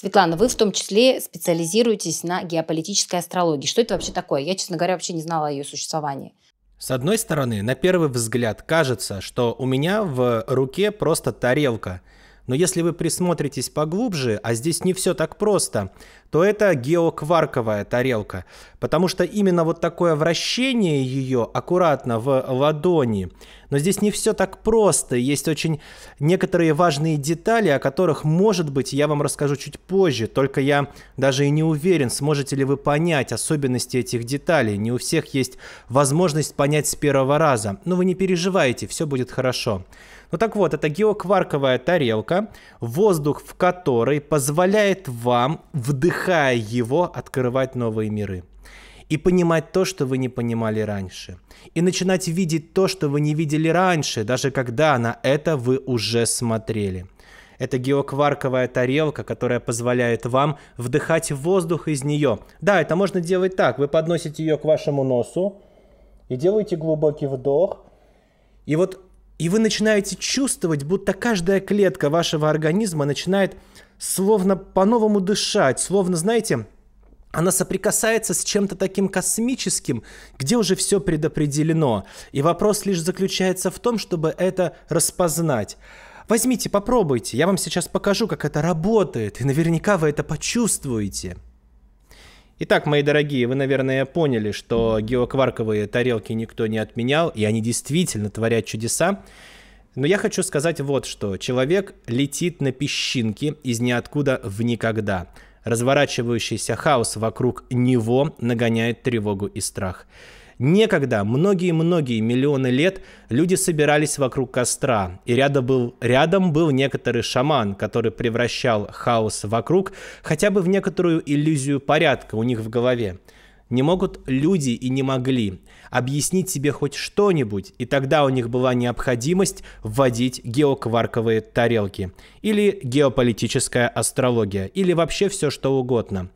Светлана, вы в том числе специализируетесь на геополитической астрологии. Что это вообще такое? Я, честно говоря, вообще не знала о ее существовании. С одной стороны, на первый взгляд кажется, что у меня в руке просто тарелка – но если вы присмотритесь поглубже, а здесь не все так просто, то это геокварковая тарелка, потому что именно вот такое вращение ее аккуратно в ладони. Но здесь не все так просто, есть очень некоторые важные детали, о которых, может быть, я вам расскажу чуть позже, только я даже и не уверен, сможете ли вы понять особенности этих деталей. Не у всех есть возможность понять с первого раза, но вы не переживайте, все будет хорошо. Ну так вот, это геокварковая тарелка, воздух в которой позволяет вам, вдыхая его, открывать новые миры и понимать то, что вы не понимали раньше. И начинать видеть то, что вы не видели раньше, даже когда на это вы уже смотрели. Это геокварковая тарелка, которая позволяет вам вдыхать воздух из нее. Да, это можно делать так. Вы подносите ее к вашему носу и делаете глубокий вдох. И вот и вы начинаете чувствовать, будто каждая клетка вашего организма начинает словно по-новому дышать, словно, знаете, она соприкасается с чем-то таким космическим, где уже все предопределено. И вопрос лишь заключается в том, чтобы это распознать. Возьмите, попробуйте. Я вам сейчас покажу, как это работает. И наверняка вы это почувствуете. Итак, мои дорогие, вы, наверное, поняли, что геокварковые тарелки никто не отменял, и они действительно творят чудеса. Но я хочу сказать вот что. Человек летит на песчинке из ниоткуда в никогда. Разворачивающийся хаос вокруг него нагоняет тревогу и страх. Некогда, многие-многие миллионы лет, люди собирались вокруг костра, и рядом был, рядом был некоторый шаман, который превращал хаос вокруг хотя бы в некоторую иллюзию порядка у них в голове. Не могут люди и не могли объяснить себе хоть что-нибудь, и тогда у них была необходимость вводить геокварковые тарелки, или геополитическая астрология, или вообще все что угодно.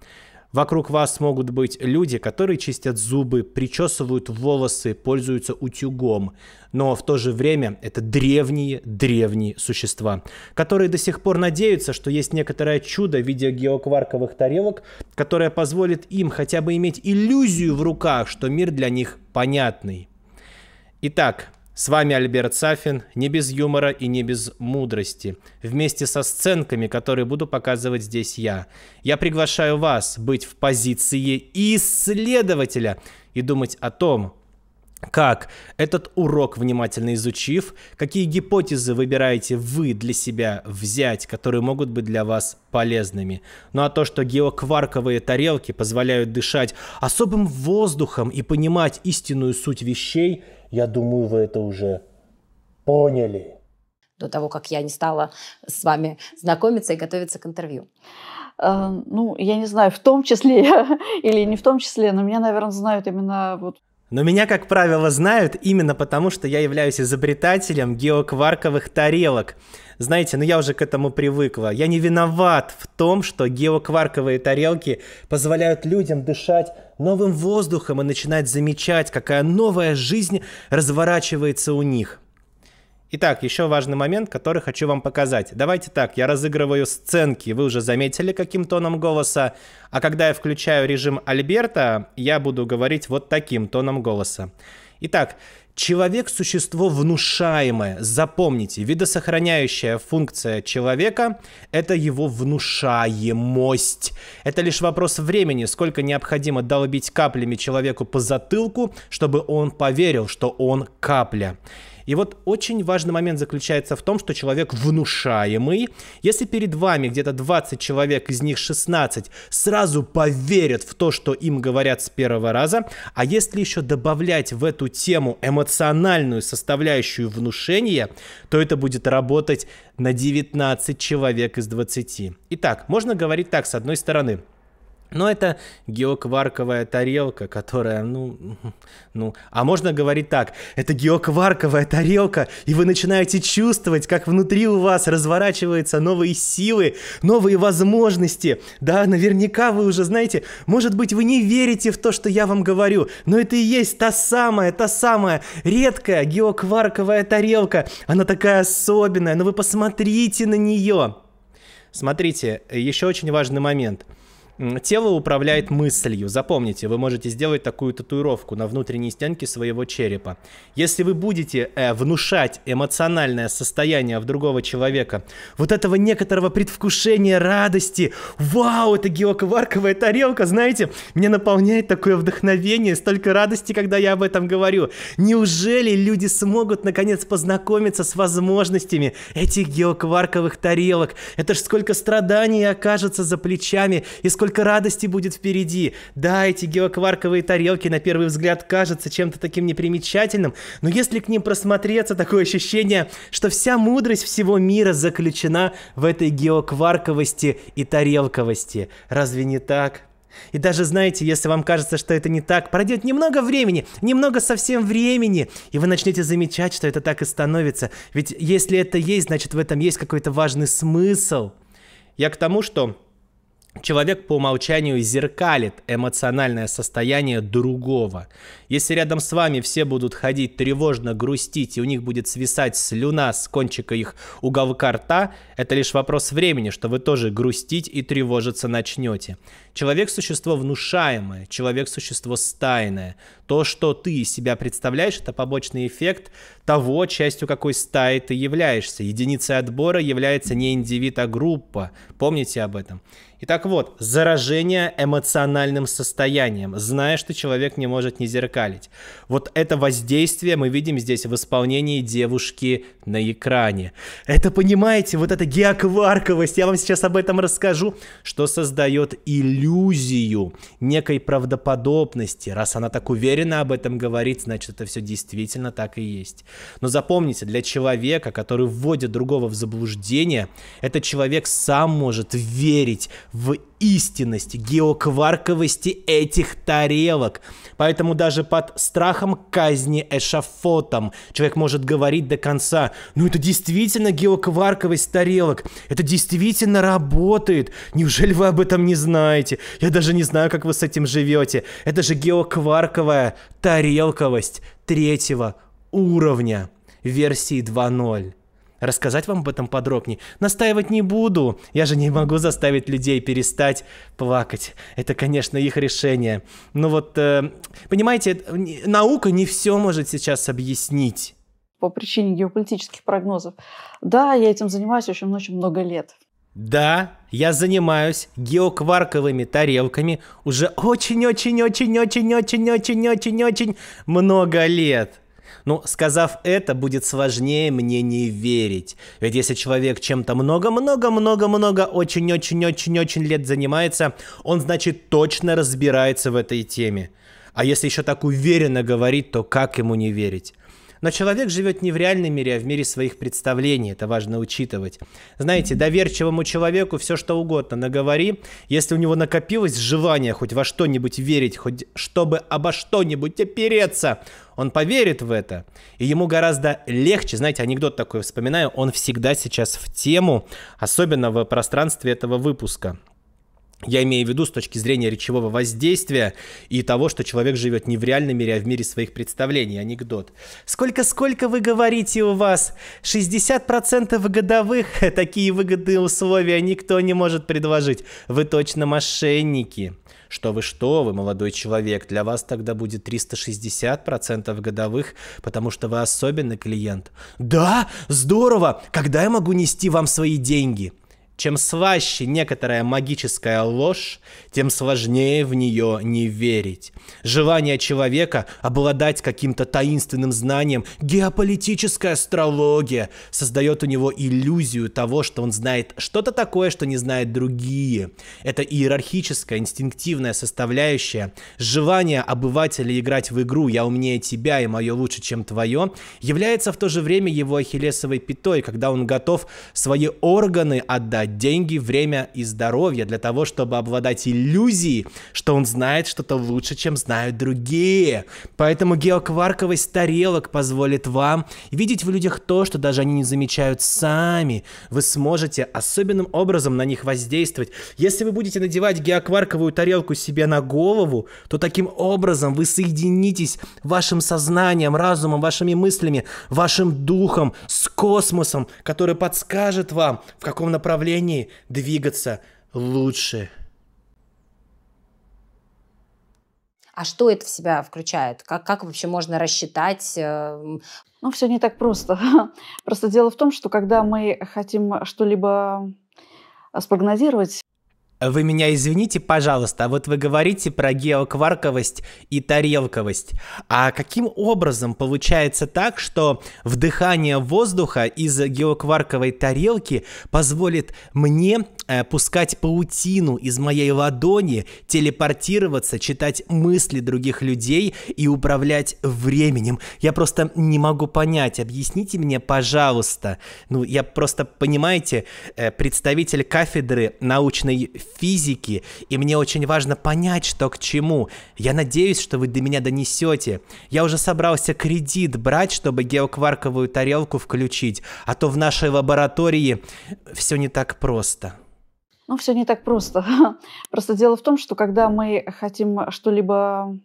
Вокруг вас могут быть люди, которые чистят зубы, причесывают волосы, пользуются утюгом. Но в то же время это древние-древние существа, которые до сих пор надеются, что есть некоторое чудо в виде геокварковых тарелок, которое позволит им хотя бы иметь иллюзию в руках, что мир для них понятный. Итак, с вами Альберт Сафин, не без юмора и не без мудрости, вместе со сценками, которые буду показывать здесь я. Я приглашаю вас быть в позиции исследователя и думать о том, как этот урок внимательно изучив, какие гипотезы выбираете вы для себя взять, которые могут быть для вас полезными. Ну а то, что геокварковые тарелки позволяют дышать особым воздухом и понимать истинную суть вещей, я думаю, вы это уже поняли. До того, как я не стала с вами знакомиться и готовиться к интервью. Э, ну, я не знаю, в том числе или не в том числе, но меня, наверное, знают именно вот но меня, как правило, знают именно потому, что я являюсь изобретателем геокварковых тарелок – знаете, ну я уже к этому привыкла. Я не виноват в том, что геокварковые тарелки позволяют людям дышать новым воздухом и начинать замечать, какая новая жизнь разворачивается у них. Итак, еще важный момент, который хочу вам показать. Давайте так, я разыгрываю сценки, вы уже заметили, каким тоном голоса, а когда я включаю режим Альберта, я буду говорить вот таким тоном голоса. Итак, Человек – существо внушаемое, запомните, видосохраняющая функция человека – это его внушаемость. Это лишь вопрос времени, сколько необходимо долбить каплями человеку по затылку, чтобы он поверил, что он капля. И вот очень важный момент заключается в том, что человек внушаемый. Если перед вами где-то 20 человек, из них 16 сразу поверят в то, что им говорят с первого раза, а если еще добавлять в эту тему эмоциональную составляющую внушения, то это будет работать на 19 человек из 20. Итак, можно говорить так, с одной стороны – но это геокварковая тарелка, которая, ну, ну, а можно говорить так, это геокварковая тарелка, и вы начинаете чувствовать, как внутри у вас разворачиваются новые силы, новые возможности. Да, наверняка вы уже знаете, может быть, вы не верите в то, что я вам говорю, но это и есть та самая, та самая редкая геокварковая тарелка. Она такая особенная, но вы посмотрите на нее. Смотрите, еще очень важный момент – Тело управляет мыслью. Запомните, вы можете сделать такую татуировку на внутренней стенке своего черепа. Если вы будете э, внушать эмоциональное состояние в другого человека, вот этого некоторого предвкушения радости, вау, это геокварковая тарелка, знаете, меня наполняет такое вдохновение, столько радости, когда я об этом говорю. Неужели люди смогут наконец познакомиться с возможностями этих геокварковых тарелок? Это ж сколько страданий окажется за плечами и сколько сколько радости будет впереди. Да, эти геокварковые тарелки на первый взгляд кажутся чем-то таким непримечательным, но если к ним просмотреться, такое ощущение, что вся мудрость всего мира заключена в этой геокварковости и тарелковости. Разве не так? И даже, знаете, если вам кажется, что это не так, пройдет немного времени, немного совсем времени, и вы начнете замечать, что это так и становится. Ведь если это есть, значит в этом есть какой-то важный смысл. Я к тому, что Человек по умолчанию зеркалит эмоциональное состояние другого. Если рядом с вами все будут ходить тревожно, грустить, и у них будет свисать слюна с кончика их уголка рта, это лишь вопрос времени, что вы тоже грустить и тревожиться начнете. Человек – существо внушаемое, человек – существо стайное. То, что ты из себя представляешь, это побочный эффект того, частью какой стаи ты являешься. Единицей отбора является не индивид, а группа. Помните об этом. Итак, вот, заражение эмоциональным состоянием. Знаешь, что человек не может не зеркать зазеркалить. Вот это воздействие мы видим здесь в исполнении девушки на экране. Это, понимаете, вот эта геокварковость, я вам сейчас об этом расскажу, что создает иллюзию некой правдоподобности. Раз она так уверенно об этом говорит, значит, это все действительно так и есть. Но запомните, для человека, который вводит другого в заблуждение, этот человек сам может верить в истинность, геокварковости этих тарелок. Поэтому даже под страхом казни эшафотом человек может говорить до конца, ну это действительно геокварковость тарелок, это действительно работает, неужели вы об этом не знаете? Я даже не знаю, как вы с этим живете. Это же геокварковая тарелковость третьего уровня версии 2.0 рассказать вам об этом подробнее. Настаивать не буду, я же не могу заставить людей перестать плакать. Это, конечно, их решение. Но вот, э, понимаете, наука не все может сейчас объяснить. По причине геополитических прогнозов. Да, я этим занимаюсь очень-очень много лет. Да, я занимаюсь геокварковыми тарелками уже очень-очень-очень-очень-очень-очень-очень-очень много лет. Ну, сказав это, будет сложнее мне не верить. Ведь если человек чем-то много-много-много-много очень-очень-очень-очень лет занимается, он, значит, точно разбирается в этой теме. А если еще так уверенно говорит, то как ему не верить? Но человек живет не в реальном мире, а в мире своих представлений. Это важно учитывать. Знаете, доверчивому человеку все что угодно наговори. Если у него накопилось желание хоть во что-нибудь верить, хоть чтобы обо что-нибудь опереться, он поверит в это. И ему гораздо легче, знаете, анекдот такой вспоминаю, он всегда сейчас в тему, особенно в пространстве этого выпуска. Я имею в виду с точки зрения речевого воздействия и того, что человек живет не в реальном мире, а в мире своих представлений. Анекдот. Сколько-сколько вы говорите у вас? 60% годовых. Такие выгодные условия никто не может предложить. Вы точно мошенники. Что вы, что вы, молодой человек, для вас тогда будет 360% годовых, потому что вы особенный клиент. Да, здорово, когда я могу нести вам свои деньги? Чем слаще некоторая магическая ложь, тем сложнее в нее не верить. Желание человека обладать каким-то таинственным знанием, геополитическая астрология, создает у него иллюзию того, что он знает что-то такое, что не знают другие. Это иерархическая, инстинктивная составляющая. Желание обывателя играть в игру «я умнее тебя и мое лучше, чем твое» является в то же время его ахиллесовой пятой, когда он готов свои органы отдать деньги, время и здоровье для того, чтобы обладать иллюзией, что он знает что-то лучше, чем знают другие. Поэтому геокварковость тарелок позволит вам видеть в людях то, что даже они не замечают сами. Вы сможете особенным образом на них воздействовать. Если вы будете надевать геокварковую тарелку себе на голову, то таким образом вы соединитесь вашим сознанием, разумом, вашими мыслями, вашим духом с космосом, который подскажет вам, в каком направлении направлении двигаться лучше. А что это в себя включает? Как, как вообще можно рассчитать? Э, ну, все не так просто. Просто дело в том, что когда мы хотим что-либо спрогнозировать, а вы меня извините, пожалуйста, а вот вы говорите про геокварковость и тарелковость. А каким образом получается так, что вдыхание воздуха из геокварковой тарелки позволит мне Э, пускать паутину из моей ладони, телепортироваться, читать мысли других людей и управлять временем. Я просто не могу понять. Объясните мне, пожалуйста. Ну, я просто, понимаете, э, представитель кафедры научной физики, и мне очень важно понять, что к чему. Я надеюсь, что вы до меня донесете. Я уже собрался кредит брать, чтобы геокварковую тарелку включить, а то в нашей лаборатории все не так просто. Ну, все не так просто. Просто дело в том, что когда мы хотим что-либо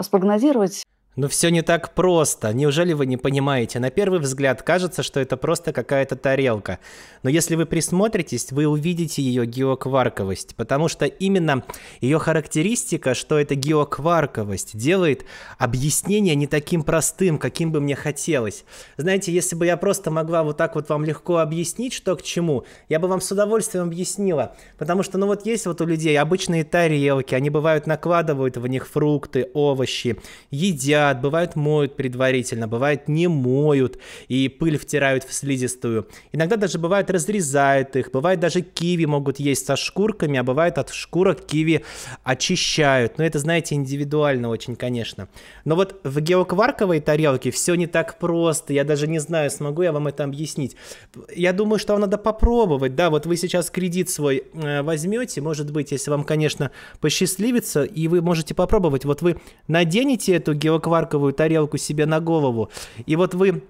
спрогнозировать, но все не так просто. Неужели вы не понимаете? На первый взгляд кажется, что это просто какая-то тарелка. Но если вы присмотритесь, вы увидите ее геокварковость, потому что именно ее характеристика, что это геокварковость, делает объяснение не таким простым, каким бы мне хотелось. Знаете, если бы я просто могла вот так вот вам легко объяснить, что к чему, я бы вам с удовольствием объяснила. Потому что, ну вот есть вот у людей обычные тарелки, они бывают накладывают в них фрукты, овощи, едят чистят, бывают моют предварительно, бывает не моют и пыль втирают в слизистую. Иногда даже бывает разрезают их, бывает даже киви могут есть со шкурками, а бывает от шкурок киви очищают. Но это, знаете, индивидуально очень, конечно. Но вот в геокварковой тарелке все не так просто. Я даже не знаю, смогу я вам это объяснить. Я думаю, что вам надо попробовать. Да, вот вы сейчас кредит свой э, возьмете, может быть, если вам, конечно, посчастливится, и вы можете попробовать. Вот вы наденете эту геокварковую кварковую тарелку себе на голову. И вот вы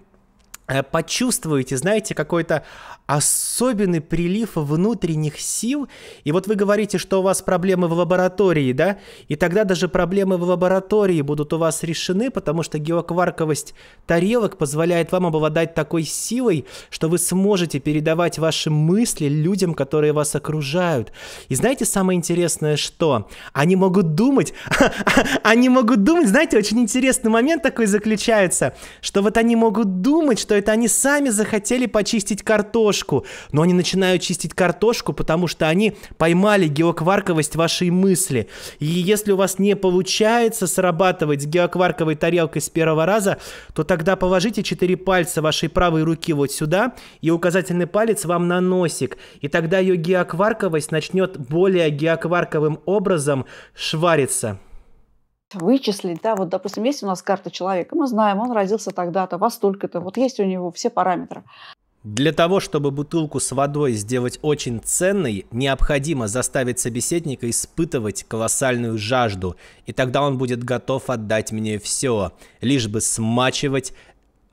Э, почувствуете, знаете, какой-то особенный прилив внутренних сил. И вот вы говорите, что у вас проблемы в лаборатории, да? И тогда даже проблемы в лаборатории будут у вас решены, потому что геокварковость тарелок позволяет вам обладать такой силой, что вы сможете передавать ваши мысли людям, которые вас окружают. И знаете самое интересное, что? Они могут думать, они могут думать, знаете, очень интересный момент такой заключается, что вот они могут думать, что это они сами захотели почистить картошку. Но они начинают чистить картошку, потому что они поймали геокварковость вашей мысли. И если у вас не получается срабатывать с геокварковой тарелкой с первого раза, то тогда положите четыре пальца вашей правой руки вот сюда и указательный палец вам на носик. И тогда ее геокварковость начнет более геокварковым образом швариться вычислить, да, вот, допустим, есть у нас карта человека, мы знаем, он родился тогда-то, во столько-то, вот есть у него все параметры. Для того, чтобы бутылку с водой сделать очень ценной, необходимо заставить собеседника испытывать колоссальную жажду, и тогда он будет готов отдать мне все, лишь бы смачивать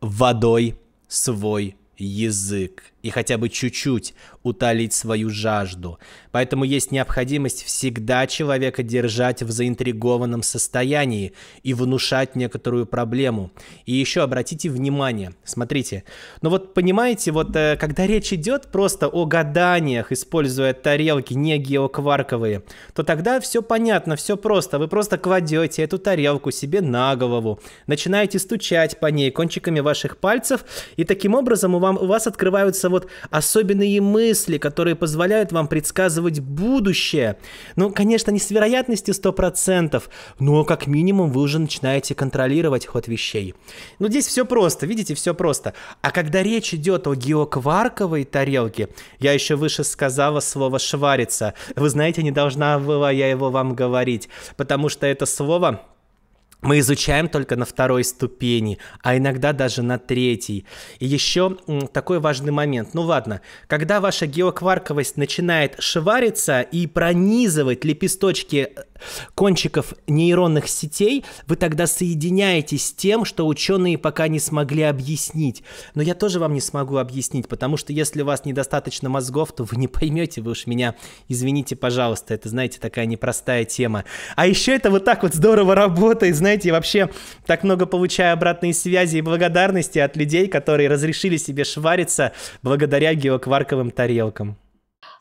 водой свой язык и хотя бы чуть-чуть утолить свою жажду. Поэтому есть необходимость всегда человека держать в заинтригованном состоянии и внушать некоторую проблему. И еще обратите внимание, смотрите, ну вот понимаете, вот э, когда речь идет просто о гаданиях, используя тарелки не геокварковые, то тогда все понятно, все просто. Вы просто кладете эту тарелку себе на голову, начинаете стучать по ней кончиками ваших пальцев, и таким образом у, вам, у вас открываются вот вот особенные мысли, которые позволяют вам предсказывать будущее. Ну, конечно, не с вероятностью 100%, но как минимум вы уже начинаете контролировать ход вещей. Ну, здесь все просто, видите, все просто. А когда речь идет о геокварковой тарелке, я еще выше сказала слово «швариться». Вы знаете, не должна была я его вам говорить, потому что это слово мы изучаем только на второй ступени, а иногда даже на третьей. И еще такой важный момент. Ну ладно, когда ваша геокварковость начинает швариться и пронизывать лепесточки э, кончиков нейронных сетей, вы тогда соединяетесь с тем, что ученые пока не смогли объяснить. Но я тоже вам не смогу объяснить, потому что если у вас недостаточно мозгов, то вы не поймете, вы уж меня извините, пожалуйста, это, знаете, такая непростая тема. А еще это вот так вот здорово работает, знаете, я вообще так много получаю обратной связи и благодарности от людей, которые разрешили себе швариться благодаря геокварковым тарелкам.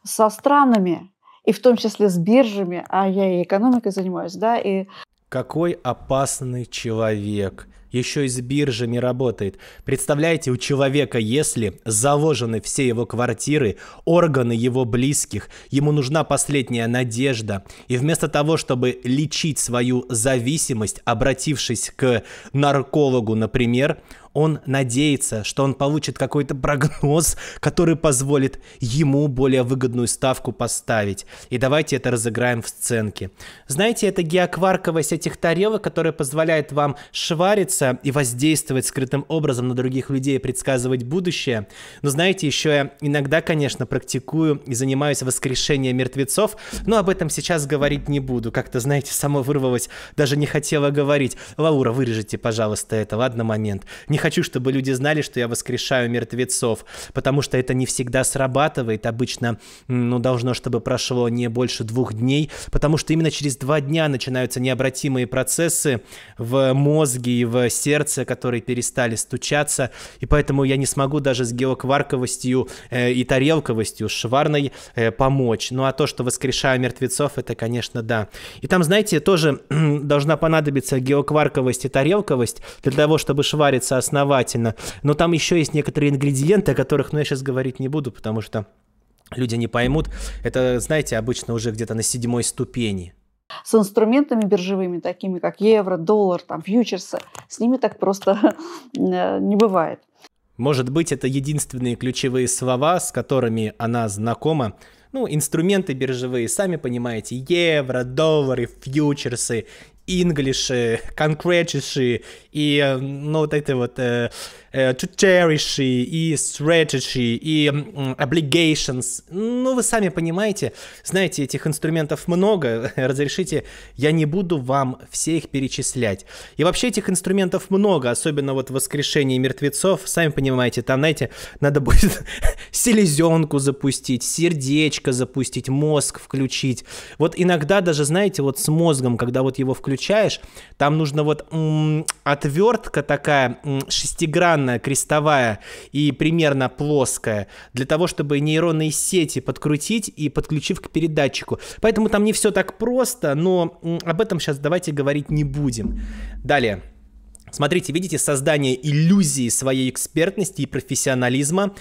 Со странами и в том числе с биржами, а я и экономикой занимаюсь, да, и... Какой опасный человек. Еще и с биржами работает. Представляете, у человека, если заложены все его квартиры, органы его близких, ему нужна последняя надежда. И вместо того, чтобы лечить свою зависимость, обратившись к наркологу, например, он надеется, что он получит какой-то прогноз, который позволит ему более выгодную ставку поставить. И давайте это разыграем в сценке. Знаете, это геокварковость этих тарелок, которая позволяет вам швариться и воздействовать скрытым образом на других людей, предсказывать будущее. Но знаете, еще я иногда, конечно, практикую и занимаюсь воскрешением мертвецов, но об этом сейчас говорить не буду. Как-то, знаете, само вырвалось, даже не хотела говорить. Лаура, вырежите, пожалуйста, это, ладно, момент. Не хочу, чтобы люди знали, что я воскрешаю мертвецов, потому что это не всегда срабатывает. Обычно, ну, должно, чтобы прошло не больше двух дней, потому что именно через два дня начинаются необратимые процессы в мозге и в сердце, которые перестали стучаться, и поэтому я не смогу даже с геокварковостью э, и тарелковостью шварной э, помочь. Ну, а то, что воскрешаю мертвецов, это, конечно, да. И там, знаете, тоже должна понадобиться геокварковость и тарелковость для того, чтобы швариться основ основательно. Но там еще есть некоторые ингредиенты, о которых, ну, я сейчас говорить не буду, потому что люди не поймут. Это, знаете, обычно уже где-то на седьмой ступени с инструментами биржевыми, такими как евро, доллар, там, фьючерсы, с ними так просто э, не бывает. Может быть, это единственные ключевые слова, с которыми она знакома. Ну, инструменты биржевые, сами понимаете, евро, доллары, фьючерсы инглиши, конкретиши и, э, ну, вот эти вот э, Э, to cherish, и strategy, и obligations. Ну, вы сами понимаете, знаете, этих инструментов много, разрешите, я не буду вам все их перечислять. И вообще этих инструментов много, особенно вот воскрешение мертвецов, сами понимаете, там, знаете, надо будет селезенку запустить, сердечко запустить, мозг включить. Вот иногда даже, знаете, вот с мозгом, когда вот его включаешь, там нужно вот отвертка такая шестигранная, крестовая и примерно плоская, для того, чтобы нейронные сети подкрутить и подключив к передатчику. Поэтому там не все так просто, но об этом сейчас давайте говорить не будем. Далее. Смотрите, видите, создание иллюзии своей экспертности и профессионализма,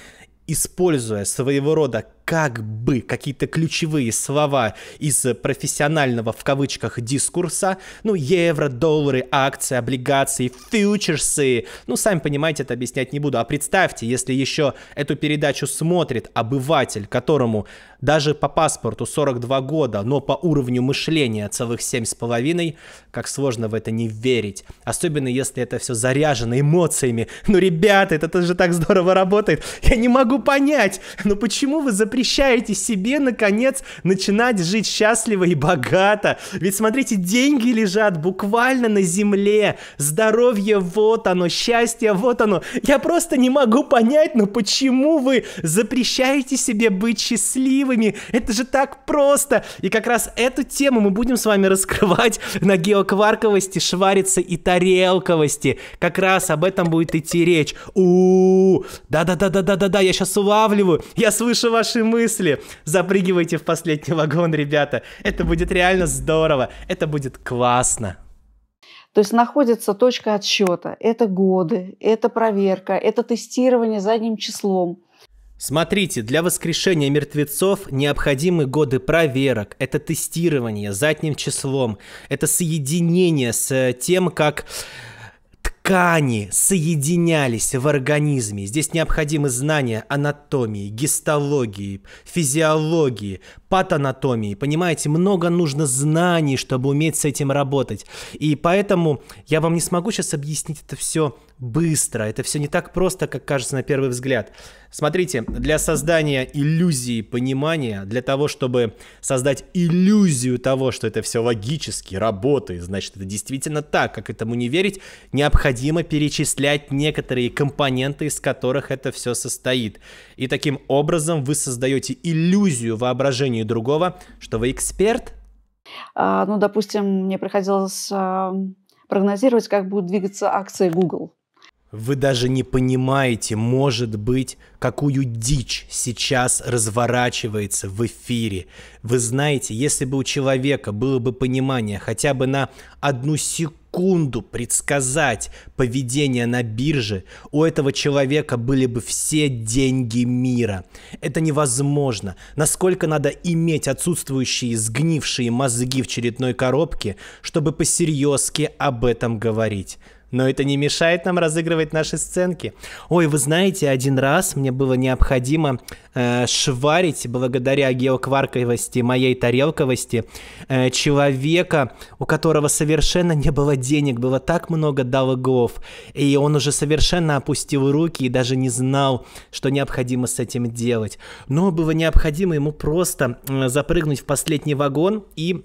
используя своего рода как бы какие-то ключевые слова из профессионального в кавычках дискурса, ну, евро, доллары, акции, облигации, фьючерсы, ну, сами понимаете, это объяснять не буду, а представьте, если еще эту передачу смотрит обыватель, которому даже по паспорту 42 года, но по уровню мышления целых 7,5, как сложно в это не верить, особенно если это все заряжено эмоциями, ну, ребята, это, это же так здорово работает, я не могу понять, ну, почему вы запрещаете запрещаете себе, наконец, начинать жить счастливо и богато. Ведь, смотрите, деньги лежат буквально на земле. Здоровье вот оно, счастье вот оно. Я просто не могу понять, ну почему вы запрещаете себе быть счастливыми? Это же так просто. И как раз эту тему мы будем с вами раскрывать на геокварковости, швариться и тарелковости. Как раз об этом будет идти речь. У-у-у, да-да-да-да-да-да, я сейчас улавливаю, я слышу ваши мысли. Запрыгивайте в последний вагон, ребята. Это будет реально здорово. Это будет классно. То есть находится точка отсчета. Это годы, это проверка, это тестирование задним числом. Смотрите, для воскрешения мертвецов необходимы годы проверок, это тестирование задним числом, это соединение с тем, как ткани соединялись в организме. Здесь необходимы знания анатомии, гистологии, физиологии, патанатомии. Понимаете, много нужно знаний, чтобы уметь с этим работать. И поэтому я вам не смогу сейчас объяснить это все быстро. Это все не так просто, как кажется на первый взгляд. Смотрите, для создания иллюзии понимания, для того, чтобы создать иллюзию того, что это все логически работает, значит, это действительно так, как этому не верить, необходимо перечислять некоторые компоненты, из которых это все состоит. И таким образом вы создаете иллюзию воображения другого, что вы эксперт. А, ну, допустим, мне приходилось а, прогнозировать, как будут двигаться акции Google. Вы даже не понимаете, может быть, какую дичь сейчас разворачивается в эфире. Вы знаете, если бы у человека было бы понимание хотя бы на одну секунду предсказать поведение на бирже, у этого человека были бы все деньги мира. Это невозможно. Насколько надо иметь отсутствующие сгнившие мозги в черепной коробке, чтобы посерьезки об этом говорить. Но это не мешает нам разыгрывать наши сценки. Ой, вы знаете, один раз мне было необходимо э, шварить, благодаря геокварковости, моей тарелковости, э, человека, у которого совершенно не было денег, было так много долгов. И он уже совершенно опустил руки и даже не знал, что необходимо с этим делать. Но было необходимо ему просто э, запрыгнуть в последний вагон и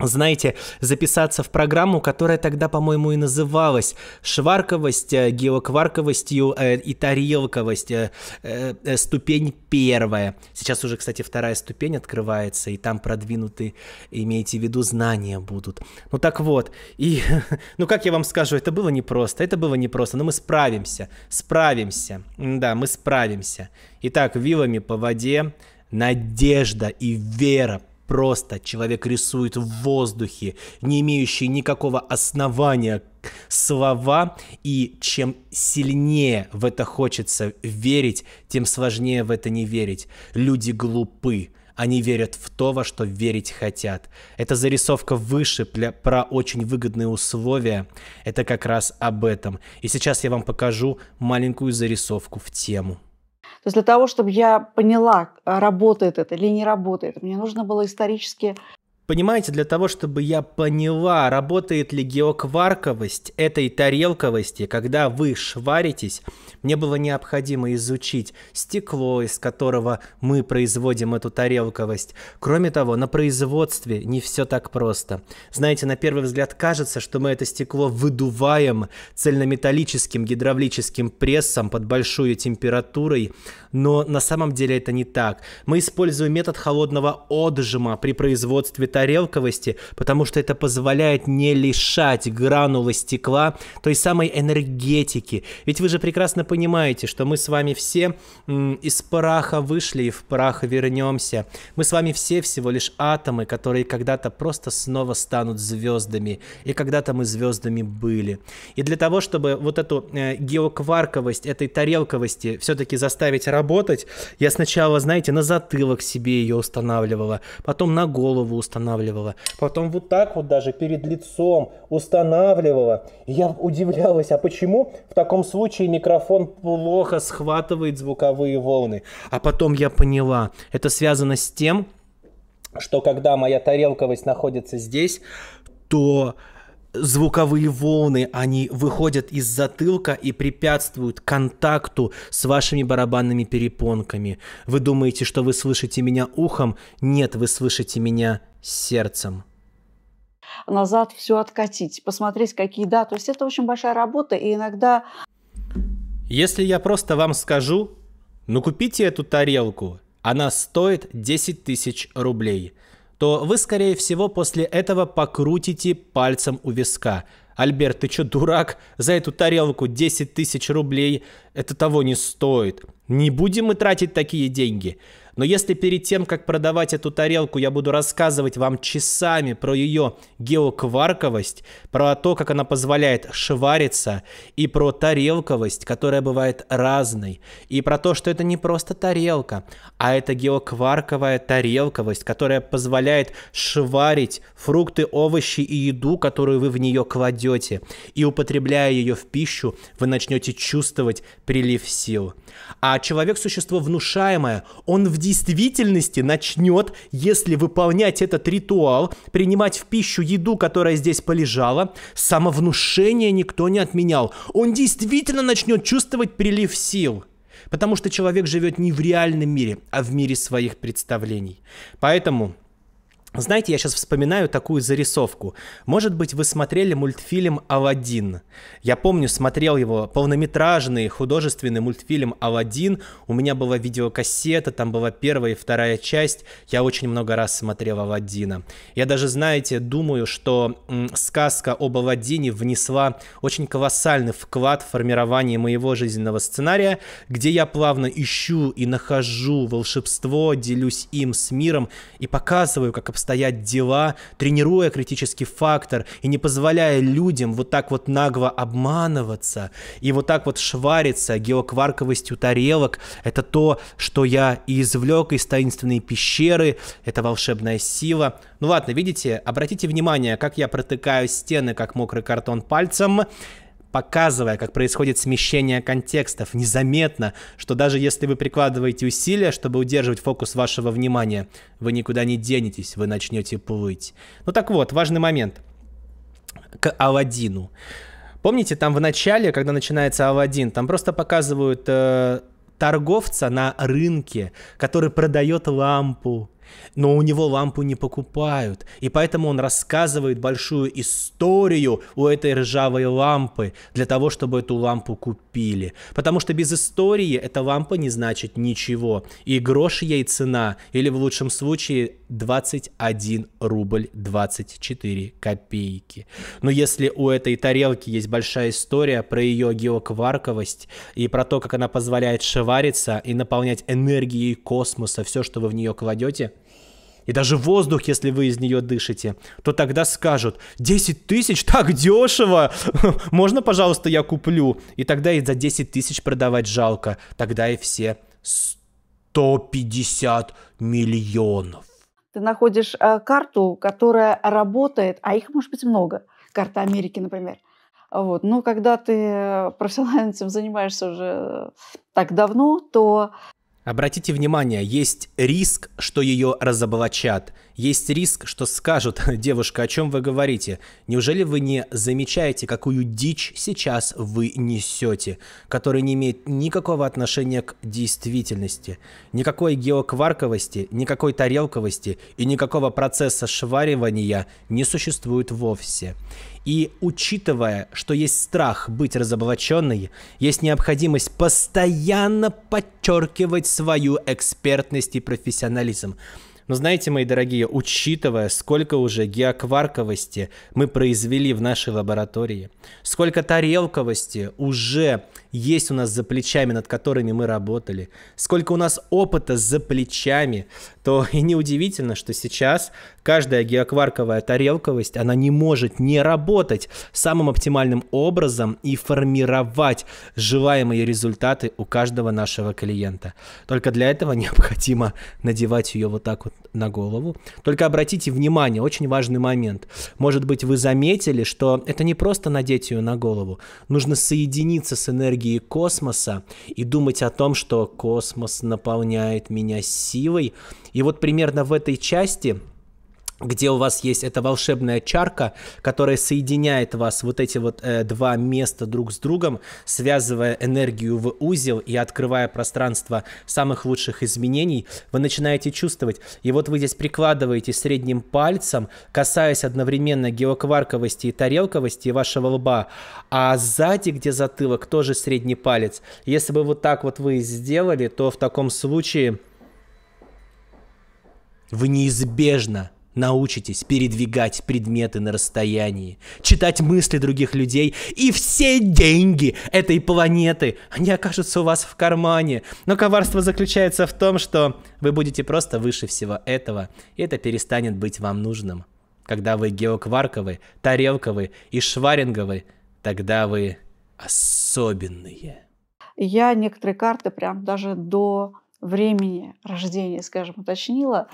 знаете, записаться в программу, которая тогда, по-моему, и называлась «Шварковость, э, геокварковостью э, и тарелковость, э, э, ступень первая». Сейчас уже, кстати, вторая ступень открывается, и там продвинутые, имейте в виду, знания будут. Ну так вот, и, ну как я вам скажу, это было непросто, это было непросто, но мы справимся, справимся, да, мы справимся. Итак, вилами по воде, надежда и вера Просто человек рисует в воздухе, не имеющий никакого основания слова, и чем сильнее в это хочется верить, тем сложнее в это не верить. Люди глупы. Они верят в то, во что верить хотят. Эта зарисовка выше про очень выгодные условия. Это как раз об этом. И сейчас я вам покажу маленькую зарисовку в тему. То есть для того, чтобы я поняла, работает это или не работает, мне нужно было исторически Понимаете, для того, чтобы я поняла, работает ли геокварковость этой тарелковости, когда вы шваритесь, мне было необходимо изучить стекло, из которого мы производим эту тарелковость. Кроме того, на производстве не все так просто. Знаете, на первый взгляд кажется, что мы это стекло выдуваем цельнометаллическим гидравлическим прессом под большую температурой, но на самом деле это не так. Мы используем метод холодного отжима при производстве тарелки тарелковости, потому что это позволяет не лишать гранулы стекла той самой энергетики. Ведь вы же прекрасно понимаете, что мы с вами все из праха вышли и в прах вернемся. Мы с вами все всего лишь атомы, которые когда-то просто снова станут звездами. И когда-то мы звездами были. И для того, чтобы вот эту э, геокварковость, этой тарелковости все-таки заставить работать, я сначала, знаете, на затылок себе ее устанавливала, потом на голову устанавливала, устанавливала. Потом вот так вот даже перед лицом устанавливала. И я удивлялась, а почему в таком случае микрофон плохо схватывает звуковые волны? А потом я поняла, это связано с тем, что когда моя тарелковость находится здесь, то звуковые волны, они выходят из затылка и препятствуют контакту с вашими барабанными перепонками. Вы думаете, что вы слышите меня ухом? Нет, вы слышите меня сердцем назад все откатить, посмотреть, какие, да, то есть это очень большая работа, и иногда... Если я просто вам скажу, ну купите эту тарелку, она стоит 10 тысяч рублей то вы, скорее всего, после этого покрутите пальцем у виска. Альберт, ты чё, дурак? За эту тарелку 10 тысяч рублей это того не стоит. Не будем мы тратить такие деньги. Но если перед тем, как продавать эту тарелку, я буду рассказывать вам часами про ее геокварковость, про то, как она позволяет швариться, и про тарелковость, которая бывает разной, и про то, что это не просто тарелка, а это геокварковая тарелковость, которая позволяет шварить фрукты, овощи и еду, которую вы в нее кладете, и употребляя ее в пищу, вы начнете чувствовать прилив сил. А человек – существо внушаемое. Он в действительности начнет, если выполнять этот ритуал, принимать в пищу еду, которая здесь полежала. Самовнушение никто не отменял. Он действительно начнет чувствовать прилив сил. Потому что человек живет не в реальном мире, а в мире своих представлений. Поэтому знаете, я сейчас вспоминаю такую зарисовку. Может быть, вы смотрели мультфильм «Аладдин». Я помню, смотрел его, полнометражный художественный мультфильм «Аладдин». У меня была видеокассета, там была первая и вторая часть. Я очень много раз смотрел «Аладдина». Я даже, знаете, думаю, что сказка об Аладдине внесла очень колоссальный вклад в формирование моего жизненного сценария, где я плавно ищу и нахожу волшебство, делюсь им с миром и показываю, как абсолютно стоят дела, тренируя критический фактор и не позволяя людям вот так вот нагло обманываться и вот так вот швариться геокварковостью тарелок. Это то, что я и извлек из таинственной пещеры. Это волшебная сила. Ну ладно, видите, обратите внимание, как я протыкаю стены, как мокрый картон пальцем показывая, как происходит смещение контекстов, незаметно, что даже если вы прикладываете усилия, чтобы удерживать фокус вашего внимания, вы никуда не денетесь, вы начнете плыть. Ну так вот, важный момент. К Алладину. Помните, там в начале, когда начинается Алладин, там просто показывают э, торговца на рынке, который продает лампу, но у него лампу не покупают, и поэтому он рассказывает большую историю у этой ржавой лампы для того, чтобы эту лампу купили. Потому что без истории эта лампа не значит ничего, и грош ей цена, или в лучшем случае 21 рубль 24 копейки. Но если у этой тарелки есть большая история про ее геокварковость и про то, как она позволяет шевариться и наполнять энергией космоса все, что вы в нее кладете, и даже воздух, если вы из нее дышите, то тогда скажут, 10 тысяч, так дешево, можно, пожалуйста, я куплю? И тогда и за 10 тысяч продавать жалко, тогда и все 150 миллионов. Ты находишь э, карту, которая работает, а их может быть много. Карта Америки, например. Вот. Но когда ты э, профессиональным занимаешься уже э, так давно, то Обратите внимание, есть риск, что ее разоблачат. Есть риск, что скажут, девушка, о чем вы говорите? Неужели вы не замечаете, какую дичь сейчас вы несете, которая не имеет никакого отношения к действительности, никакой геокварковости, никакой тарелковости и никакого процесса шваривания не существует вовсе. И учитывая, что есть страх быть разоблаченной, есть необходимость постоянно подчеркивать свою экспертность и профессионализм. Но знаете, мои дорогие, учитывая, сколько уже геокварковости мы произвели в нашей лаборатории, сколько тарелковости уже есть у нас за плечами, над которыми мы работали, сколько у нас опыта за плечами, то и неудивительно, что сейчас каждая геокварковая тарелковость, она не может не работать самым оптимальным образом и формировать желаемые результаты у каждого нашего клиента. Только для этого необходимо надевать ее вот так вот на голову. Только обратите внимание, очень важный момент. Может быть, вы заметили, что это не просто надеть ее на голову. Нужно соединиться с энергией энергии космоса и думать о том, что космос наполняет меня силой. И вот примерно в этой части где у вас есть эта волшебная чарка, которая соединяет вас, вот эти вот э, два места друг с другом, связывая энергию в узел и открывая пространство самых лучших изменений, вы начинаете чувствовать. И вот вы здесь прикладываете средним пальцем, касаясь одновременно геокварковости и тарелковости вашего лба, а сзади, где затылок, тоже средний палец. Если бы вот так вот вы сделали, то в таком случае вы неизбежно Научитесь передвигать предметы на расстоянии, читать мысли других людей, и все деньги этой планеты, они окажутся у вас в кармане. Но коварство заключается в том, что вы будете просто выше всего этого, и это перестанет быть вам нужным. Когда вы геокварковы, тарелковы и шваринговы, тогда вы особенные. Я некоторые карты прям даже до времени рождения, скажем, уточнила.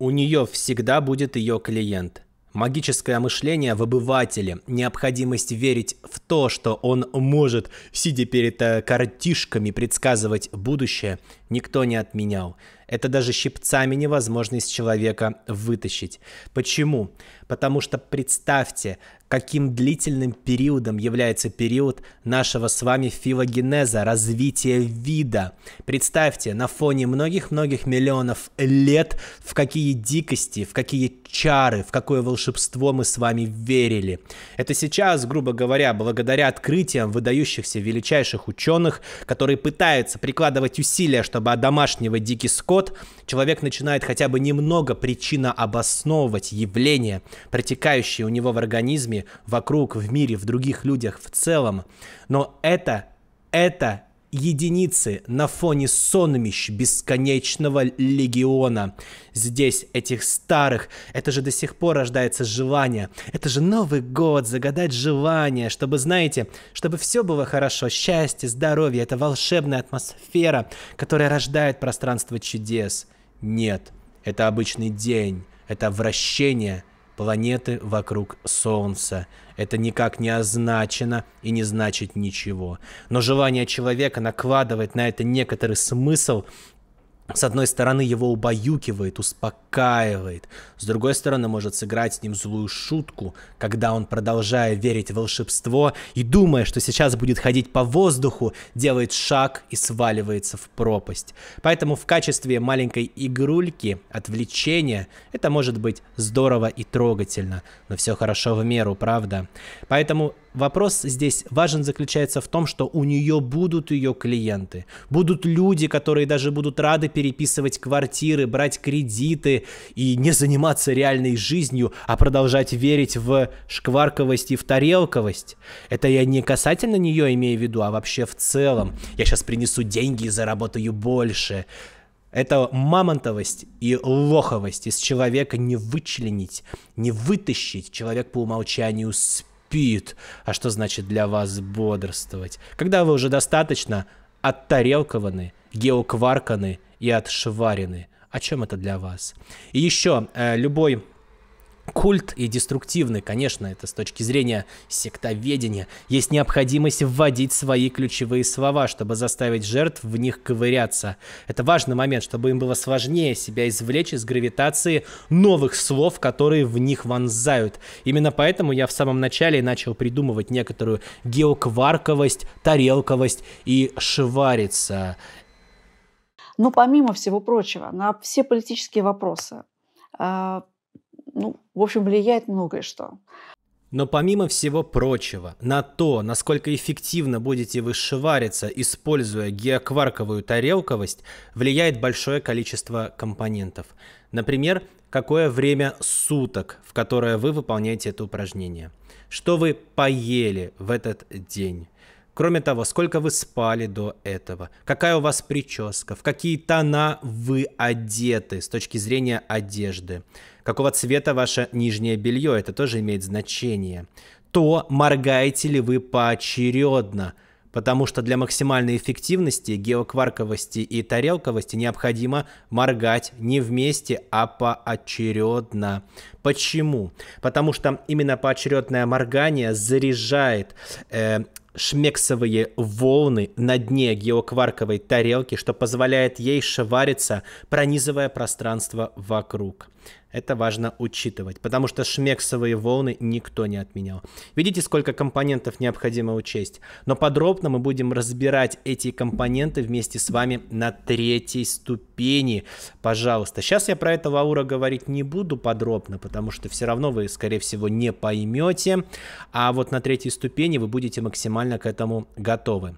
У нее всегда будет ее клиент. Магическое мышление в обывателе, необходимость верить в то, что он может, сидя перед э, картишками, предсказывать будущее, никто не отменял. Это даже щипцами невозможно из человека вытащить. Почему? Потому что представьте, каким длительным периодом является период нашего с вами филогенеза, развития вида. Представьте, на фоне многих-многих миллионов лет, в какие дикости, в какие чары, в какое волшебство мы с вами верили. Это сейчас, грубо говоря, благодаря открытиям выдающихся величайших ученых, которые пытаются прикладывать усилия, чтобы одомашнивать дикий скот, человек начинает хотя бы немного причинно обосновывать явления, протекающие у него в организме, проблемами вокруг, в мире, в других людях в целом. Но это, это единицы на фоне сонмищ бесконечного легиона. Здесь этих старых, это же до сих пор рождается желание. Это же Новый год, загадать желание, чтобы, знаете, чтобы все было хорошо. Счастье, здоровье, это волшебная атмосфера, которая рождает пространство чудес. Нет, это обычный день, это вращение, планеты вокруг Солнца. Это никак не означено и не значит ничего. Но желание человека накладывать на это некоторый смысл с одной стороны, его убаюкивает, успокаивает. С другой стороны, может сыграть с ним злую шутку, когда он, продолжая верить в волшебство и думая, что сейчас будет ходить по воздуху, делает шаг и сваливается в пропасть. Поэтому в качестве маленькой игрульки, отвлечения, это может быть здорово и трогательно. Но все хорошо в меру, правда? Поэтому вопрос здесь важен заключается в том, что у нее будут ее клиенты. Будут люди, которые даже будут рады переписывать квартиры, брать кредиты и не заниматься реальной жизнью, а продолжать верить в шкварковость и в тарелковость. Это я не касательно нее имею в виду, а вообще в целом. Я сейчас принесу деньги и заработаю больше. Это мамонтовость и лоховость. Из человека не вычленить, не вытащить. Человек по умолчанию спит спит. А что значит для вас бодрствовать? Когда вы уже достаточно оттарелкованы, геокварканы и отшварены. О чем это для вас? И еще, э, любой культ и деструктивны, конечно, это с точки зрения сектоведения. Есть необходимость вводить свои ключевые слова, чтобы заставить жертв в них ковыряться. Это важный момент, чтобы им было сложнее себя извлечь из гравитации новых слов, которые в них вонзают. Именно поэтому я в самом начале начал придумывать некоторую геокварковость, тарелковость и швариться. Но помимо всего прочего, на все политические вопросы, а, ну, в общем, влияет многое что. Но помимо всего прочего, на то, насколько эффективно будете вы используя геокварковую тарелковость, влияет большое количество компонентов. Например, какое время суток, в которое вы выполняете это упражнение. Что вы поели в этот день Кроме того, сколько вы спали до этого, какая у вас прическа, в какие тона вы одеты с точки зрения одежды, какого цвета ваше нижнее белье, это тоже имеет значение. То, моргаете ли вы поочередно, потому что для максимальной эффективности, геокварковости и тарелковости необходимо моргать не вместе, а поочередно. Почему? Потому что именно поочередное моргание заряжает э, шмексовые волны на дне геокварковой тарелки, что позволяет ей шевариться, пронизывая пространство вокруг. Это важно учитывать, потому что шмексовые волны никто не отменял. Видите, сколько компонентов необходимо учесть. Но подробно мы будем разбирать эти компоненты вместе с вами на третьей ступени. Пожалуйста. Сейчас я про это Лаура говорить не буду подробно, потому что все равно вы, скорее всего, не поймете. А вот на третьей ступени вы будете максимально к этому готовы.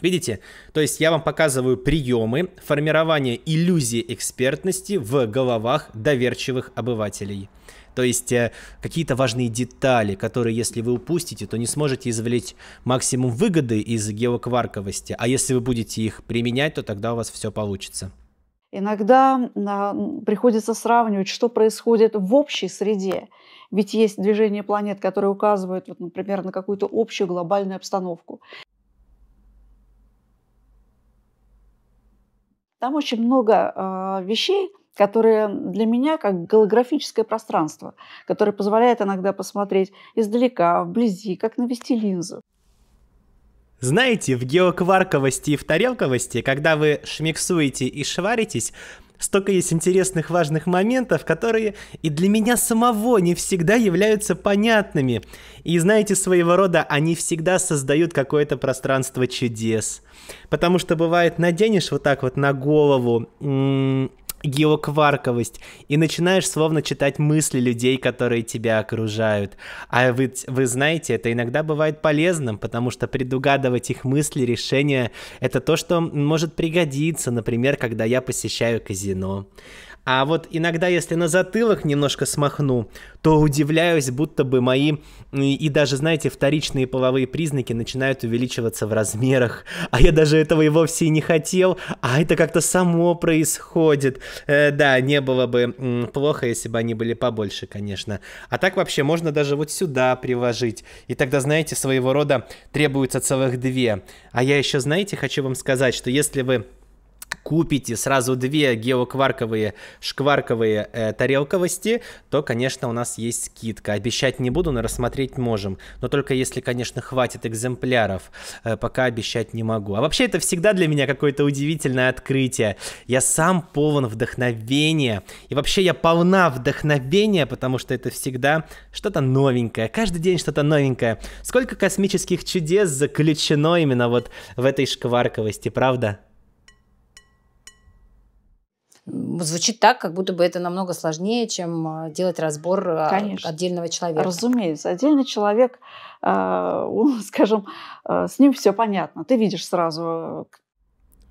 Видите, то есть я вам показываю приемы формирования иллюзии экспертности в головах доверчивых обывателей. То есть э, какие-то важные детали, которые, если вы упустите, то не сможете извлечь максимум выгоды из геокварковости, а если вы будете их применять, то тогда у вас все получится. Иногда а, приходится сравнивать, что происходит в общей среде. Ведь есть движение планет, которые указывают, вот, например, на какую-то общую глобальную обстановку. Там очень много э, вещей, которые для меня как голографическое пространство, которое позволяет иногда посмотреть издалека, вблизи, как навести линзу. Знаете, в геокварковости и в тарелковости, когда вы шмиксуете и шваритесь, столько есть интересных, важных моментов, которые и для меня самого не всегда являются понятными. И знаете, своего рода они всегда создают какое-то пространство чудес. Потому что бывает, наденешь вот так вот на голову геокварковость, и начинаешь словно читать мысли людей, которые тебя окружают. А вы, вы знаете, это иногда бывает полезным, потому что предугадывать их мысли, решения — это то, что может пригодиться, например, когда я посещаю казино. А вот иногда, если на затылок немножко смахну, то удивляюсь, будто бы мои и даже, знаете, вторичные половые признаки начинают увеличиваться в размерах. А я даже этого и вовсе не хотел, а это как-то само происходит. Э, да, не было бы м, плохо, если бы они были побольше, конечно. А так вообще можно даже вот сюда приложить. И тогда, знаете, своего рода требуется целых две. А я еще, знаете, хочу вам сказать, что если вы купите сразу две геокварковые, шкварковые э, тарелковости, то, конечно, у нас есть скидка. Обещать не буду, но рассмотреть можем. Но только если, конечно, хватит экземпляров. Э, пока обещать не могу. А вообще это всегда для меня какое-то удивительное открытие. Я сам полон вдохновения. И вообще я полна вдохновения, потому что это всегда что-то новенькое. Каждый день что-то новенькое. Сколько космических чудес заключено именно вот в этой шкварковости, правда? звучит так, как будто бы это намного сложнее, чем а, делать разбор а, Конечно. отдельного человека. Разумеется, отдельный человек, а, скажем, с ним все понятно. Ты видишь сразу,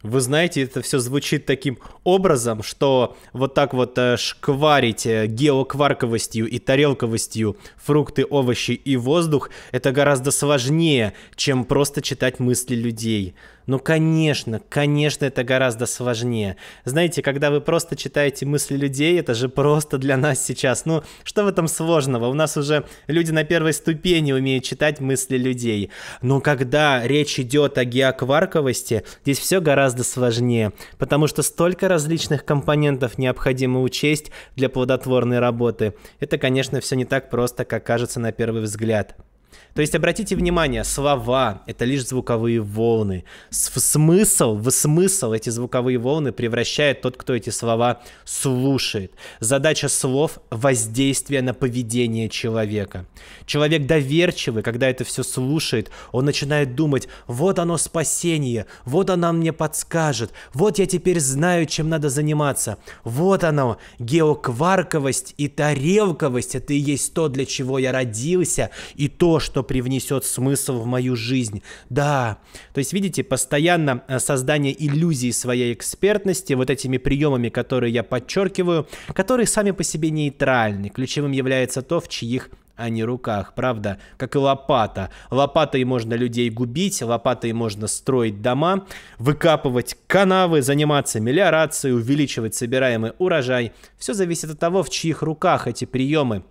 вы знаете, это все звучит таким образом, что вот так вот э, шкварить э, геокварковостью и тарелковостью фрукты, овощи и воздух, это гораздо сложнее, чем просто читать мысли людей. Ну, конечно, конечно, это гораздо сложнее. Знаете, когда вы просто читаете мысли людей, это же просто для нас сейчас. Ну, что в этом сложного? У нас уже люди на первой ступени умеют читать мысли людей. Но когда речь идет о геокварковости, здесь все гораздо сложнее, потому что столько различных компонентов необходимо учесть для плодотворной работы. Это, конечно, все не так просто, как кажется на первый взгляд. То есть обратите внимание, слова — это лишь звуковые волны. В смысл, в смысл эти звуковые волны превращает тот, кто эти слова слушает. Задача слов — воздействие на поведение человека. Человек доверчивый, когда это все слушает, он начинает думать, вот оно спасение, вот она мне подскажет, вот я теперь знаю, чем надо заниматься, вот оно, геокварковость и тарелковость — это и есть то, для чего я родился, и то, что привнесет смысл в мою жизнь. Да. То есть, видите, постоянно э, создание иллюзии своей экспертности вот этими приемами, которые я подчеркиваю, которые сами по себе нейтральны. Ключевым является то, в чьих а не руках, правда? Как и лопата. Лопатой можно людей губить, лопатой можно строить дома, выкапывать канавы, заниматься мелиорацией, увеличивать собираемый урожай. Все зависит от того, в чьих руках эти приемы.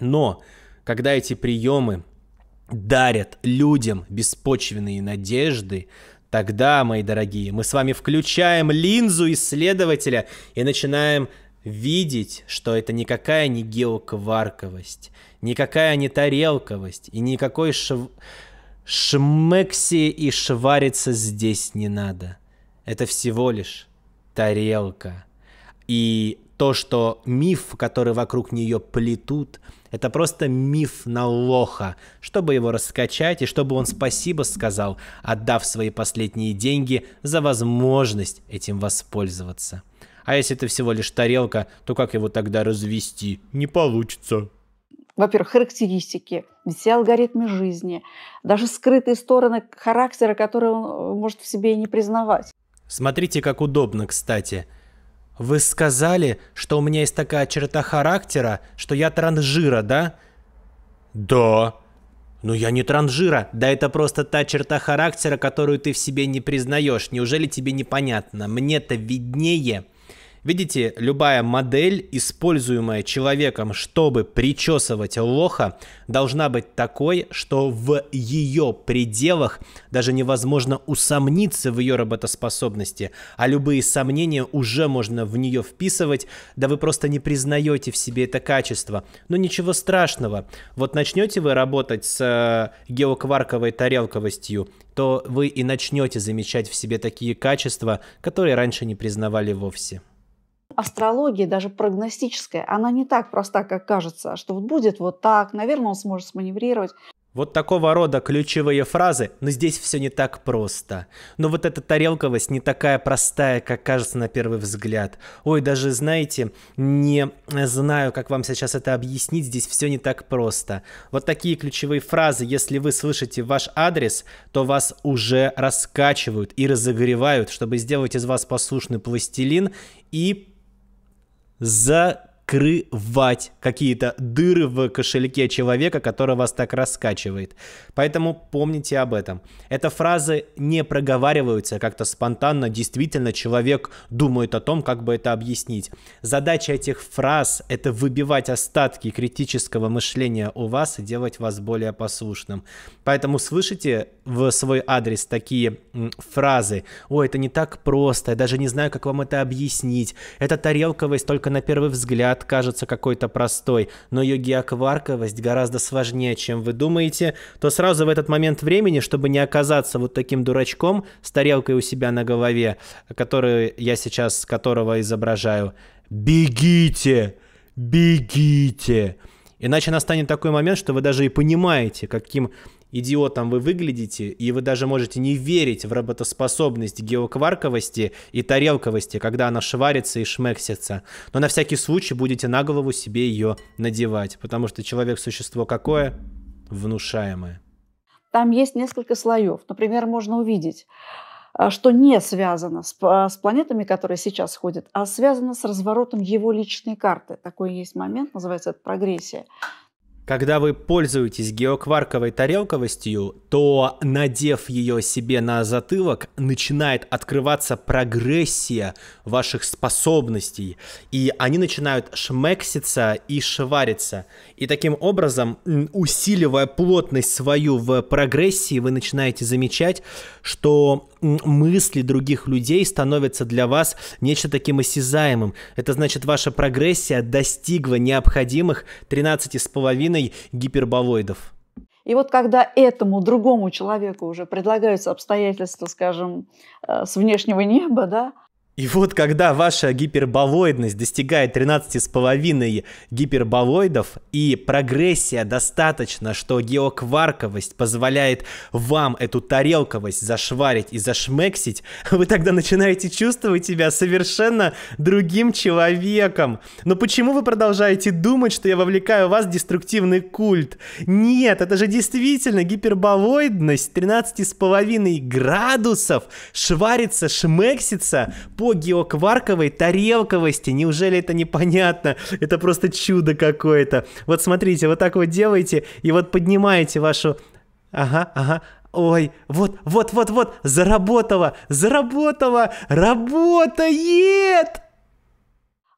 Но когда эти приемы дарят людям беспочвенные надежды, тогда, мои дорогие, мы с вами включаем линзу исследователя и начинаем видеть, что это никакая не геокварковость, никакая не тарелковость и никакой шв... шмекси и швариться здесь не надо. Это всего лишь тарелка. И то, что миф, который вокруг нее плетут – это просто миф на лоха, чтобы его раскачать и чтобы он спасибо сказал, отдав свои последние деньги за возможность этим воспользоваться. А если это всего лишь тарелка, то как его тогда развести? Не получится. Во-первых, характеристики, все алгоритмы жизни, даже скрытые стороны характера, которые он э, может в себе и не признавать. Смотрите, как удобно, кстати – вы сказали, что у меня есть такая черта характера, что я транжира, да? Да. Ну я не транжира. Да это просто та черта характера, которую ты в себе не признаешь. Неужели тебе непонятно? Мне-то виднее. Видите, любая модель, используемая человеком, чтобы причесывать лоха, должна быть такой, что в ее пределах даже невозможно усомниться в ее работоспособности, а любые сомнения уже можно в нее вписывать, да вы просто не признаете в себе это качество. Но ну, ничего страшного. Вот начнете вы работать с э, геокварковой тарелковостью, то вы и начнете замечать в себе такие качества, которые раньше не признавали вовсе астрология, даже прогностическая, она не так проста, как кажется, что вот будет вот так, наверное, он сможет сманеврировать. Вот такого рода ключевые фразы, но здесь все не так просто. Но вот эта тарелковость не такая простая, как кажется на первый взгляд. Ой, даже знаете, не знаю, как вам сейчас это объяснить, здесь все не так просто. Вот такие ключевые фразы, если вы слышите ваш адрес, то вас уже раскачивают и разогревают, чтобы сделать из вас послушный пластилин и за открывать какие-то дыры в кошельке человека, который вас так раскачивает. Поэтому помните об этом. Это фразы не проговариваются как-то спонтанно, действительно человек думает о том, как бы это объяснить. Задача этих фраз — это выбивать остатки критического мышления у вас и делать вас более послушным. Поэтому слышите в свой адрес такие фразы. «Ой, это не так просто, я даже не знаю, как вам это объяснить. Это тарелка весь только на первый взгляд, говорят, кажется какой-то простой, но ее геокварковость гораздо сложнее, чем вы думаете, то сразу в этот момент времени, чтобы не оказаться вот таким дурачком с тарелкой у себя на голове, который я сейчас, которого изображаю, бегите, бегите. Иначе настанет такой момент, что вы даже и понимаете, каким идиотом вы выглядите, и вы даже можете не верить в работоспособность геокварковости и тарелковости, когда она шварится и шмексится. Но на всякий случай будете на голову себе ее надевать, потому что человек существо какое? Внушаемое. Там есть несколько слоев. Например, можно увидеть, а, что не связано с, с планетами, которые сейчас ходят, а связано с разворотом его личной карты. Такой есть момент, называется это прогрессия. Когда вы пользуетесь геокварковой тарелковостью, то, надев ее себе на затылок, начинает открываться прогрессия ваших способностей, и они начинают шмекситься и швариться. И таким образом, усиливая плотность свою в прогрессии, вы начинаете замечать, что мысли других людей становятся для вас нечто таким осязаемым. Это значит, ваша прогрессия достигла необходимых 13,5 вселенной гиперболоидов. И вот когда этому другому человеку уже предлагаются обстоятельства, скажем, э, с внешнего неба, да, и вот когда ваша гиперболоидность достигает 13,5 гиперболоидов и прогрессия достаточно, что геокварковость позволяет вам эту тарелковость зашварить и зашмексить, вы тогда начинаете чувствовать себя совершенно другим человеком. Но почему вы продолжаете думать, что я вовлекаю вас в деструктивный культ? Нет, это же действительно гиперболоидность 13,5 градусов шварится, шмексится по геокварковой тарелковости. Неужели это непонятно? Это просто чудо какое-то. Вот смотрите, вот так вот делаете, и вот поднимаете вашу... Ага, ага, Ой, вот, вот, вот, вот, заработала, заработала, работает!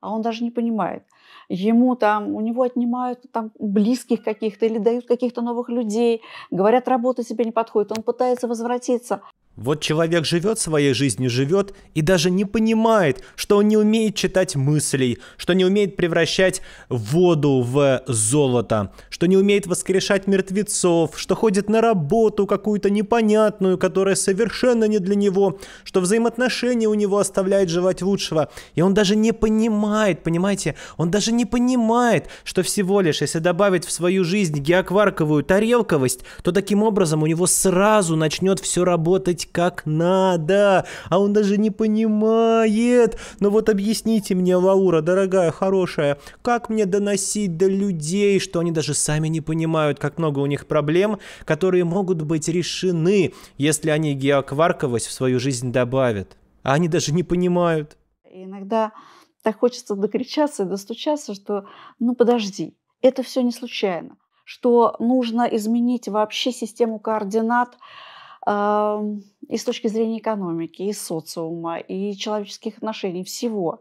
А он даже не понимает. Ему там, у него отнимают там близких каких-то или дают каких-то новых людей, говорят, работа тебе не подходит, он пытается возвратиться. Вот человек живет своей жизнью, живет и даже не понимает, что он не умеет читать мыслей, что не умеет превращать воду в золото, что не умеет воскрешать мертвецов, что ходит на работу какую-то непонятную, которая совершенно не для него, что взаимоотношения у него оставляют желать лучшего. И он даже не понимает, понимаете, он даже не понимает, что всего лишь, если добавить в свою жизнь геокварковую тарелковость, то таким образом у него сразу начнет все работать делать как надо, а он даже не понимает. Но вот объясните мне, Лаура, дорогая, хорошая, как мне доносить до людей, что они даже сами не понимают, как много у них проблем, которые могут быть решены, если они геокварковость в свою жизнь добавят. А они даже не понимают. иногда так хочется докричаться и достучаться, что ну подожди, это все не случайно, что нужно изменить вообще систему координат, и с точки зрения экономики, и социума, и человеческих отношений, всего.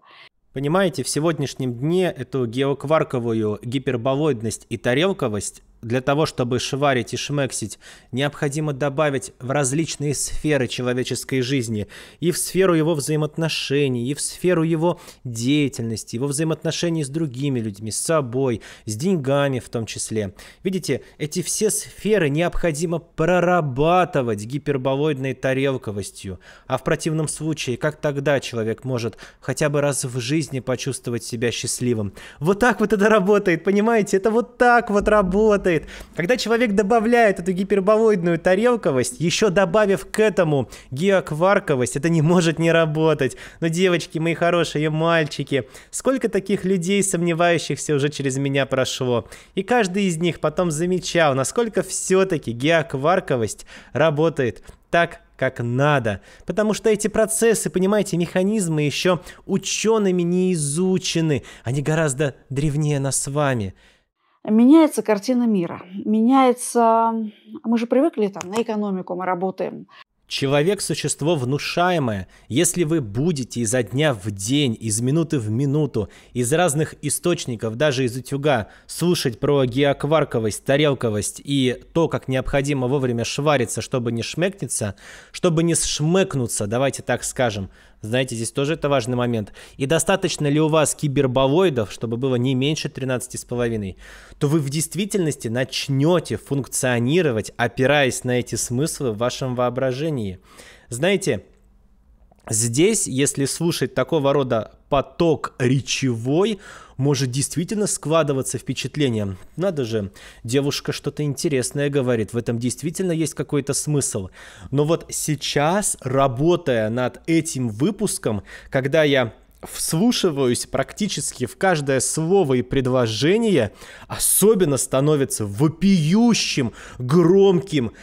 Понимаете, в сегодняшнем дне эту геокварковую гиперболоидность и тарелковость для того, чтобы шварить и шмексить, необходимо добавить в различные сферы человеческой жизни, и в сферу его взаимоотношений, и в сферу его деятельности, его взаимоотношений с другими людьми, с собой, с деньгами в том числе. Видите, эти все сферы необходимо прорабатывать гиперболоидной тарелковостью, а в противном случае, как тогда человек может хотя бы раз в жизни почувствовать себя счастливым? Вот так вот это работает, понимаете? Это вот так вот работает работает. Когда человек добавляет эту гиперболоидную тарелковость, еще добавив к этому геокварковость, это не может не работать. Но, ну, девочки, мои хорошие мальчики, сколько таких людей, сомневающихся, уже через меня прошло. И каждый из них потом замечал, насколько все-таки геокварковость работает так, как надо. Потому что эти процессы, понимаете, механизмы еще учеными не изучены. Они гораздо древнее нас с вами меняется картина мира, меняется... Мы же привыкли там на экономику, мы работаем. Человек – существо внушаемое. Если вы будете изо дня в день, из минуты в минуту, из разных источников, даже из утюга, слушать про геокварковость, тарелковость и то, как необходимо вовремя швариться, чтобы не шмекнется, чтобы не шмекнуться, давайте так скажем – знаете, здесь тоже это важный момент. И достаточно ли у вас кибербовоидов, чтобы было не меньше 13,5, то вы в действительности начнете функционировать, опираясь на эти смыслы в вашем воображении. Знаете, здесь, если слушать такого рода поток речевой, может действительно складываться впечатление. Надо же, девушка что-то интересное говорит, в этом действительно есть какой-то смысл. Но вот сейчас, работая над этим выпуском, когда я вслушиваюсь практически в каждое слово и предложение, особенно становится вопиющим, громким,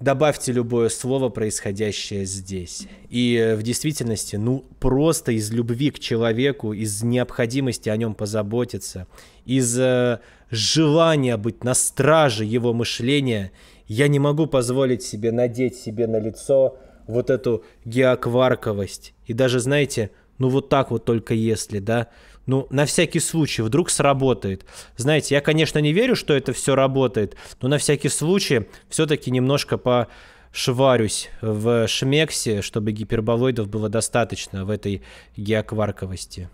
добавьте любое слово, происходящее здесь. И э, в действительности, ну, просто из любви к человеку, из необходимости о нем позаботиться, из э, желания быть на страже его мышления, я не могу позволить себе надеть себе на лицо вот эту геокварковость. И даже, знаете, ну вот так вот только если, да, ну, на всякий случай, вдруг сработает. Знаете, я, конечно, не верю, что это все работает, но на всякий случай все-таки немножко по шварюсь в шмексе, чтобы гиперболоидов было достаточно в этой геокварковости.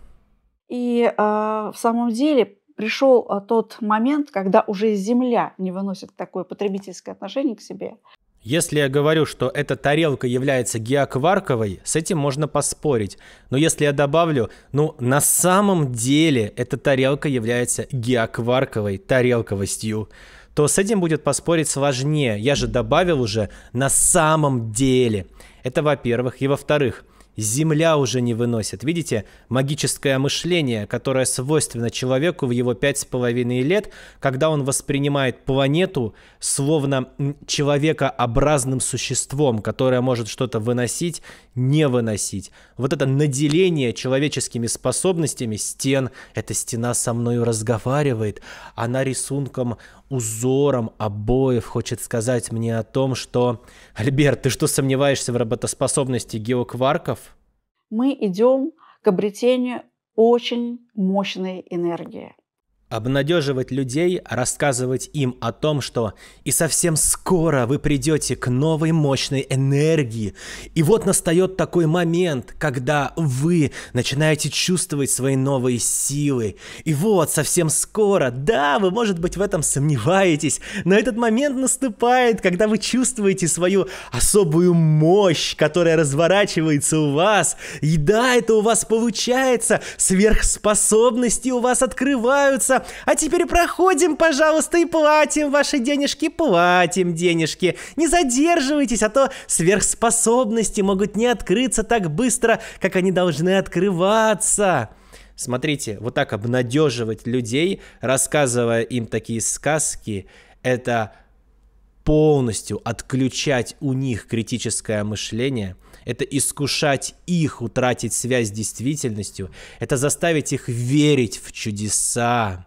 И э, в самом деле пришел а, тот момент, когда уже Земля не выносит такое потребительское отношение к себе, если я говорю, что эта тарелка является геокварковой, с этим можно поспорить. Но если я добавлю, ну на самом деле эта тарелка является геокварковой тарелковостью, то с этим будет поспорить сложнее. Я же добавил уже на самом деле. Это во-первых. И во-вторых, Земля уже не выносит. Видите, магическое мышление, которое свойственно человеку в его пять с половиной лет, когда он воспринимает планету словно человекообразным существом, которое может что-то выносить, не выносить. Вот это наделение человеческими способностями стен, эта стена со мною разговаривает, она рисунком узором обоев хочет сказать мне о том, что... Альберт, ты что сомневаешься в работоспособности геокварков? Мы идем к обретению очень мощной энергии. Обнадеживать людей, рассказывать им о том, что и совсем скоро вы придете к новой мощной энергии. И вот настает такой момент, когда вы начинаете чувствовать свои новые силы. И вот совсем скоро, да, вы, может быть, в этом сомневаетесь, но этот момент наступает, когда вы чувствуете свою особую мощь, которая разворачивается у вас. И да, это у вас получается, сверхспособности у вас открываются, а теперь проходим, пожалуйста, и платим ваши денежки, платим денежки. Не задерживайтесь, а то сверхспособности могут не открыться так быстро, как они должны открываться. Смотрите, вот так обнадеживать людей, рассказывая им такие сказки, это полностью отключать у них критическое мышление, это искушать их утратить связь с действительностью, это заставить их верить в чудеса.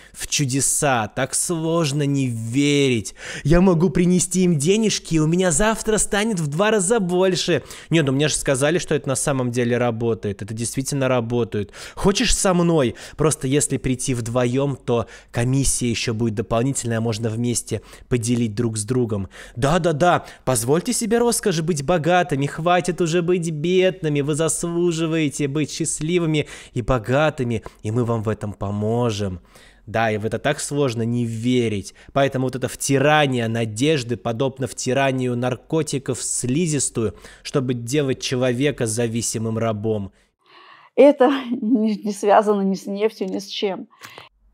в чудеса, так сложно не верить. Я могу принести им денежки, и у меня завтра станет в два раза больше. Нет, ну мне же сказали, что это на самом деле работает, это действительно работает. Хочешь со мной? Просто если прийти вдвоем, то комиссия еще будет дополнительная, можно вместе поделить друг с другом. Да-да-да, позвольте себе роскошь быть богатыми, хватит уже быть бедными, вы заслуживаете быть счастливыми и богатыми, и мы вам в этом поможем. Да, да, и в это так сложно не верить. Поэтому вот это втирание надежды подобно втиранию наркотиков в слизистую, чтобы делать человека зависимым рабом. Это не связано ни с нефтью, ни с чем.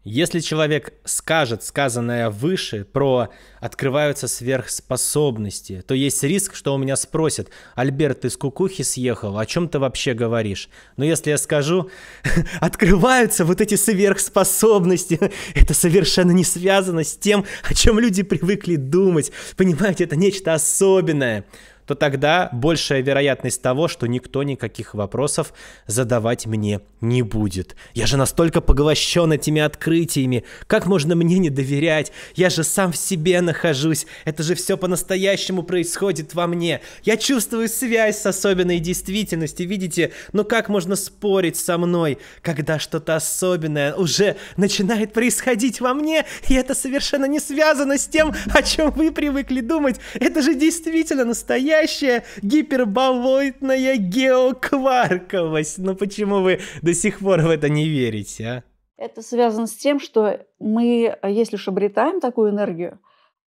Если человек скажет сказанное выше про «открываются сверхспособности», то есть риск, что у меня спросят «Альберт, ты с кукухи съехал? О чем ты вообще говоришь?» Но если я скажу «Открываются вот эти сверхспособности, это совершенно не связано с тем, о чем люди привыкли думать, понимаете, это нечто особенное», то тогда большая вероятность того, что никто никаких вопросов задавать мне не будет. Я же настолько поглощен этими открытиями. Как можно мне не доверять? Я же сам в себе нахожусь. Это же все по-настоящему происходит во мне. Я чувствую связь с особенной действительностью. Видите, ну как можно спорить со мной, когда что-то особенное уже начинает происходить во мне, и это совершенно не связано с тем, о чем вы привыкли думать. Это же действительно настоящее настоящая гиперболоидная геокварковость. Но ну почему вы до сих пор в это не верите, а? Это связано с тем, что мы, если уж обретаем такую энергию,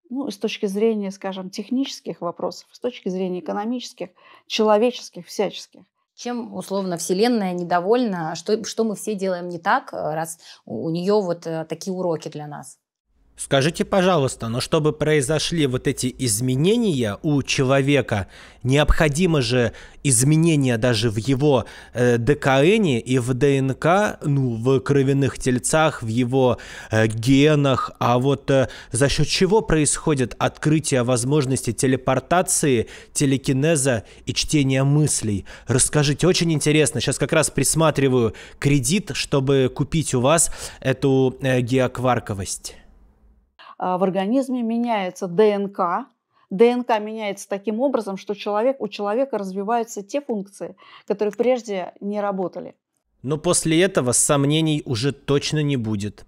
ну, с точки зрения, скажем, технических вопросов, с точки зрения экономических, человеческих, всяческих, чем, условно, Вселенная недовольна, что, что мы все делаем не так, раз у нее вот э, такие уроки для нас? Скажите, пожалуйста, но чтобы произошли вот эти изменения у человека, необходимо же изменения даже в его э, ДКН и в ДНК, ну, в кровяных тельцах, в его э, генах. А вот э, за счет чего происходит открытие возможности телепортации, телекинеза и чтения мыслей? Расскажите, очень интересно. Сейчас как раз присматриваю кредит, чтобы купить у вас эту э, геокварковость. А, в организме меняется ДНК, ДНК меняется таким образом, что человек, у человека развиваются те функции, которые прежде не работали. Но после этого сомнений уже точно не будет.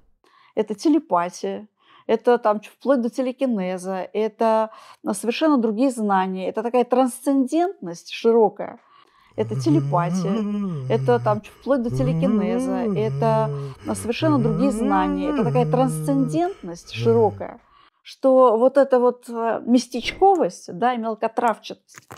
Это телепатия, это там вплоть до телекинеза, это а, совершенно другие знания, это такая трансцендентность широкая – это телепатия, это там вплоть до телекинеза, это а, совершенно другие знания, это такая трансцендентность широкая, что вот эта вот а, местечковость, да, и мелкотравчатость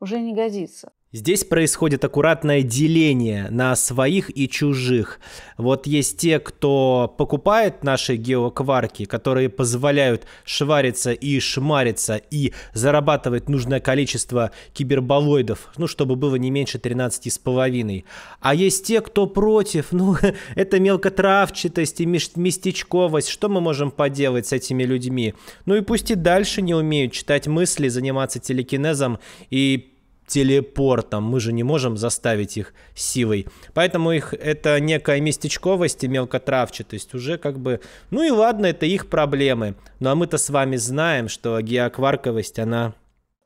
уже не годится. Здесь происходит аккуратное деление на своих и чужих. Вот есть те, кто покупает наши геокварки, которые позволяют швариться и шмариться и зарабатывать нужное количество киберболоидов, ну, чтобы было не меньше 13,5. А есть те, кто против, ну, это мелкотравчатость и местечковость. Что мы можем поделать с этими людьми? Ну и пусть и дальше не умеют читать мысли, заниматься телекинезом и телепортом. Мы же не можем заставить их силой. Поэтому их это некая местечковость и мелкотравчатость уже как бы... Ну и ладно, это их проблемы. Ну а мы-то с вами знаем, что геокварковость, она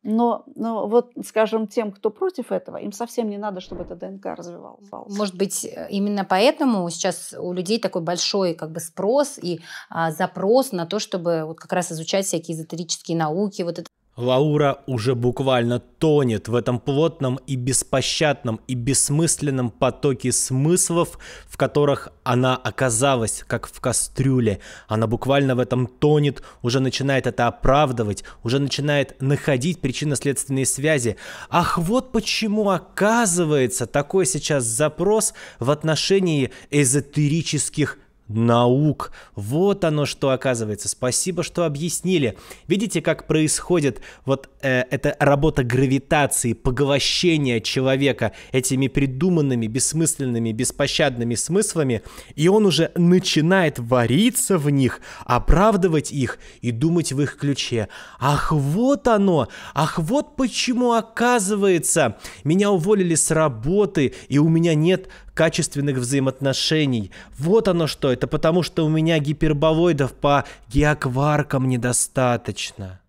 но, но вот, скажем, тем, кто против этого, им совсем не надо, чтобы эта ДНК развивалась. Может быть, именно поэтому сейчас у людей такой большой как бы спрос и а, запрос на то, чтобы вот как раз изучать всякие эзотерические науки, вот это Лаура уже буквально тонет в этом плотном и беспощадном и бессмысленном потоке смыслов, в которых она оказалась, как в кастрюле. Она буквально в этом тонет, уже начинает это оправдывать, уже начинает находить причинно-следственные связи. Ах, вот почему оказывается такой сейчас запрос в отношении эзотерических наук. Вот оно что оказывается. Спасибо, что объяснили. Видите, как происходит вот э, эта работа гравитации, поглощения человека этими придуманными, бессмысленными, беспощадными смыслами, и он уже начинает вариться в них, оправдывать их и думать в их ключе. Ах, вот оно! Ах, вот почему оказывается! Меня уволили с работы, и у меня нет качественных взаимоотношений. Вот оно что, это потому что у меня гипербовоидов по геокваркам недостаточно.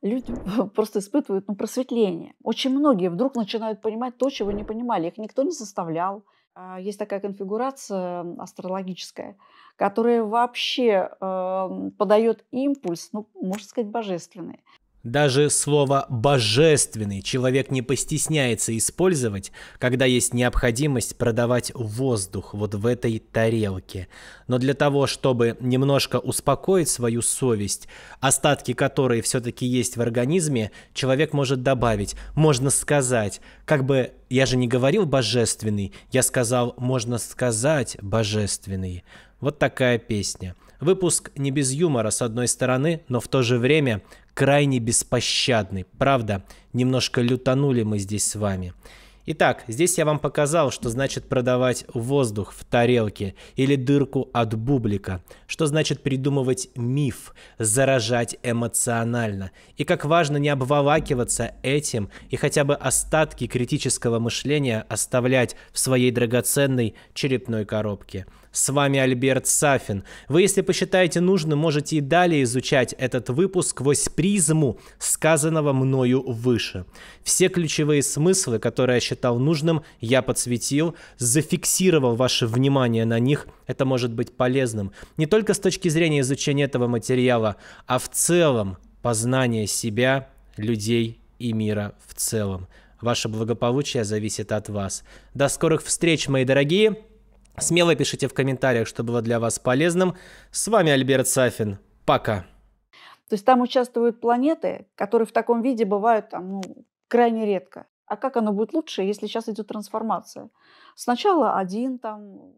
Люди просто испытывают ну, просветление. Очень многие вдруг начинают понимать то, чего не понимали. Их никто не заставлял. А, есть такая конфигурация астрологическая, которая вообще э, подает импульс, ну, можно сказать, божественный. Даже слово «божественный» человек не постесняется использовать, когда есть необходимость продавать воздух вот в этой тарелке. Но для того, чтобы немножко успокоить свою совесть, остатки которой все-таки есть в организме, человек может добавить, можно сказать, как бы я же не говорил «божественный», я сказал «можно сказать божественный». Вот такая песня. Выпуск не без юмора, с одной стороны, но в то же время крайне беспощадный. Правда, немножко лютанули мы здесь с вами. Итак, здесь я вам показал, что значит продавать воздух в тарелке или дырку от бублика, что значит придумывать миф, заражать эмоционально, и как важно не обволакиваться этим и хотя бы остатки критического мышления оставлять в своей драгоценной черепной коробке. С вами Альберт Сафин. Вы, если посчитаете нужным, можете и далее изучать этот выпуск сквозь призму сказанного мною выше. Все ключевые смыслы, которые я считал нужным, я подсветил, зафиксировал ваше внимание на них. Это может быть полезным не только с точки зрения изучения этого материала, а в целом познания себя, людей и мира в целом. Ваше благополучие зависит от вас. До скорых встреч, мои дорогие! Смело пишите в комментариях, что было для вас полезным. С вами Альберт Сафин. Пока. То есть там участвуют планеты, которые в таком виде бывают там, ну, крайне редко. А как оно будет лучше, если сейчас идет трансформация? Сначала один там